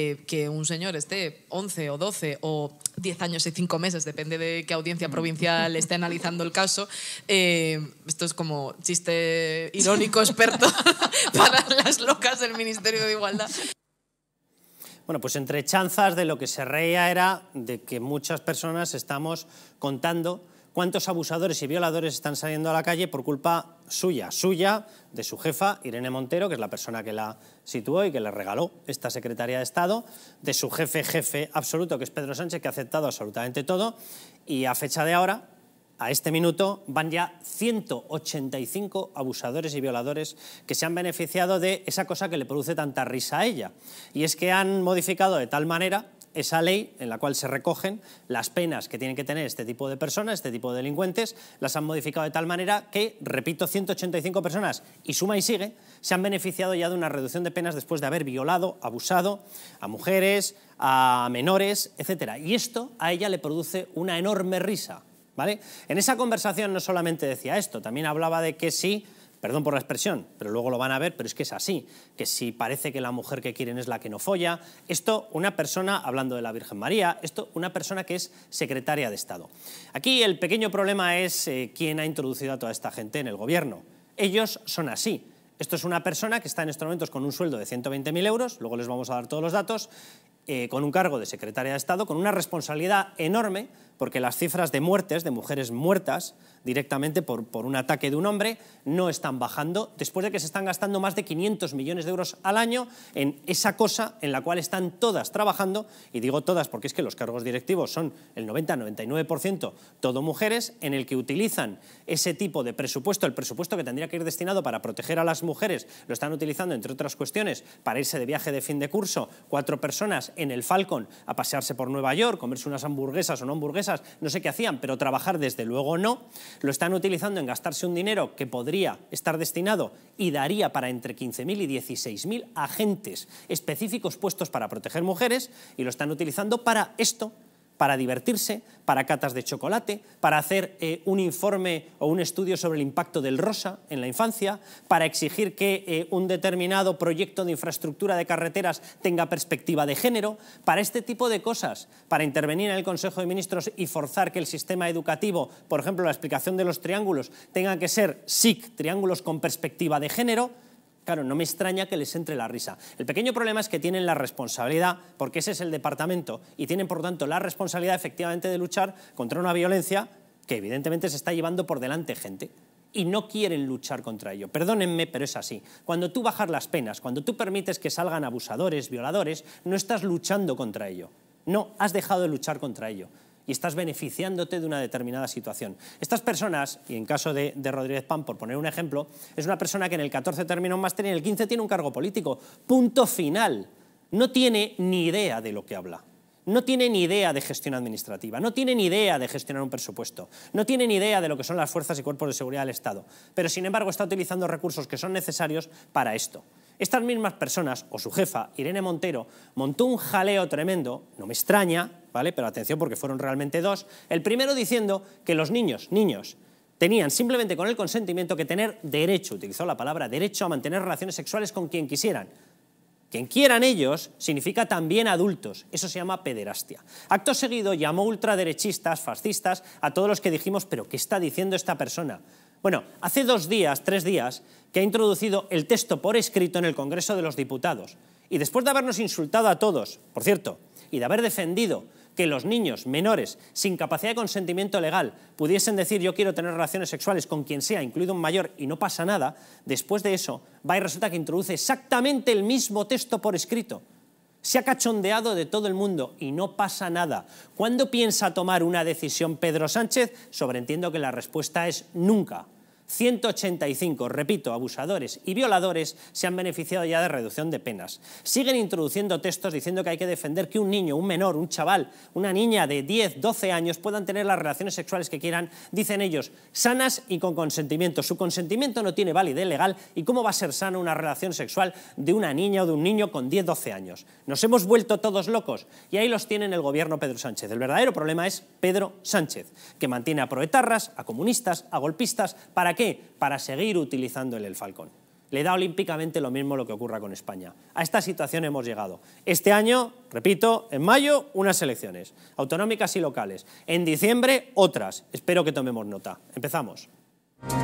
Eh, que un señor esté 11 o 12 o 10 años y 5 meses, depende de qué audiencia mm. provincial esté analizando el caso, eh, esto es como chiste irónico experto para las locas del Ministerio de Igualdad. Bueno, pues entre chanzas de lo que se reía era de que muchas personas estamos contando cuántos abusadores y violadores están saliendo a la calle por culpa suya, suya, de su jefa Irene Montero, que es la persona que la situó y que le regaló esta Secretaría de Estado, de su jefe, jefe absoluto, que es Pedro Sánchez, que ha aceptado absolutamente todo, y a fecha de ahora, a este minuto van ya 185 abusadores y violadores que se han beneficiado de esa cosa que le produce tanta risa a ella. Y es que han modificado de tal manera esa ley en la cual se recogen las penas que tienen que tener este tipo de personas, este tipo de delincuentes, las han modificado de tal manera que, repito, 185 personas, y suma y sigue, se han beneficiado ya de una reducción de penas después de haber violado, abusado a mujeres, a menores, etc. Y esto a ella le produce una enorme risa. ¿vale? En esa conversación no solamente decía esto, también hablaba de que Sí, Perdón por la expresión, pero luego lo van a ver, pero es que es así, que si parece que la mujer que quieren es la que no folla, esto una persona, hablando de la Virgen María, esto una persona que es secretaria de Estado. Aquí el pequeño problema es eh, quién ha introducido a toda esta gente en el gobierno. Ellos son así, esto es una persona que está en estos momentos con un sueldo de 120.000 euros, luego les vamos a dar todos los datos, eh, con un cargo de secretaria de Estado, con una responsabilidad enorme, porque las cifras de muertes, de mujeres muertas directamente por, por un ataque de un hombre, no están bajando, después de que se están gastando más de 500 millones de euros al año en esa cosa en la cual están todas trabajando, y digo todas porque es que los cargos directivos son el 90-99% todo mujeres, en el que utilizan ese tipo de presupuesto, el presupuesto que tendría que ir destinado para proteger a las mujeres, lo están utilizando, entre otras cuestiones, para irse de viaje de fin de curso, cuatro personas en el Falcon a pasearse por Nueva York, comerse unas hamburguesas o no hamburguesas, no sé qué hacían, pero trabajar desde luego no, lo están utilizando en gastarse un dinero que podría estar destinado y daría para entre 15.000 y 16.000 agentes específicos puestos para proteger mujeres y lo están utilizando para esto para divertirse, para catas de chocolate, para hacer eh, un informe o un estudio sobre el impacto del rosa en la infancia, para exigir que eh, un determinado proyecto de infraestructura de carreteras tenga perspectiva de género, para este tipo de cosas, para intervenir en el Consejo de Ministros y forzar que el sistema educativo, por ejemplo, la explicación de los triángulos, tenga que ser SIC, triángulos con perspectiva de género, Claro, no me extraña que les entre la risa. El pequeño problema es que tienen la responsabilidad, porque ese es el departamento, y tienen por tanto la responsabilidad efectivamente de luchar contra una violencia que evidentemente se está llevando por delante gente y no quieren luchar contra ello. Perdónenme, pero es así. Cuando tú bajas las penas, cuando tú permites que salgan abusadores, violadores, no estás luchando contra ello. No, has dejado de luchar contra ello y estás beneficiándote de una determinada situación. Estas personas, y en caso de, Rodríguez Pam, por poner un ejemplo, es una persona que en el 14 termina un máster y en el 15 tiene un cargo político. Punto final. No tiene ni idea de lo que habla. No tiene ni idea de gestión administrativa, no tiene ni idea de gestionar un presupuesto, no tiene ni idea de lo que son las fuerzas y cuerpos de seguridad del Estado, pero sin embargo está utilizando recursos que son necesarios para esto. Estas mismas personas, o su jefa, Irene Montero, montó un jaleo tremendo, no me extraña, ¿vale? Pero atención porque fueron realmente dos. El primero diciendo que los niños, niños, tenían simplemente con el consentimiento que tener derecho, utilizó la palabra derecho a mantener relaciones sexuales con quien quisieran. Quien quieran ellos significa también adultos, eso se llama pederastia. Acto seguido llamó ultraderechistas, fascistas, a todos los que dijimos, pero ¿qué está diciendo esta persona? Bueno, hace dos días, tres días, que ha introducido el texto por escrito en el Congreso de los Diputados. Y después de habernos insultado a todos, por cierto, y de haber defendido que los niños menores sin capacidad de consentimiento legal pudiesen decir yo quiero tener relaciones sexuales con quien sea, incluido un mayor, y no pasa nada, después de eso va y resulta que introduce exactamente el mismo texto por escrito. Se ha cachondeado de todo el mundo y no pasa nada. ¿Cuándo piensa tomar una decisión Pedro Sánchez? Sobreentiendo que la respuesta es nunca. 185, repito, abusadores y violadores se han beneficiado ya de reducción de penas. Siguen introduciendo textos diciendo que hay que defender que un niño, un menor, un chaval, una niña de 10, 12 años puedan tener las relaciones sexuales que quieran, dicen ellos, sanas y con consentimiento. Su consentimiento no tiene validez legal y cómo va a ser sana una relación sexual de una niña o de un niño con 10, 12 años. Nos hemos vuelto todos locos y ahí los tienen el gobierno Pedro Sánchez. El verdadero problema es Pedro Sánchez, que mantiene a proetarras, a comunistas, a golpistas, para ¿Para qué? Para seguir utilizando el, el Falcón. Le da olímpicamente lo mismo lo que ocurra con España. A esta situación hemos llegado. Este año, repito, en mayo unas elecciones, autonómicas y locales. En diciembre otras. Espero que tomemos nota. Empezamos.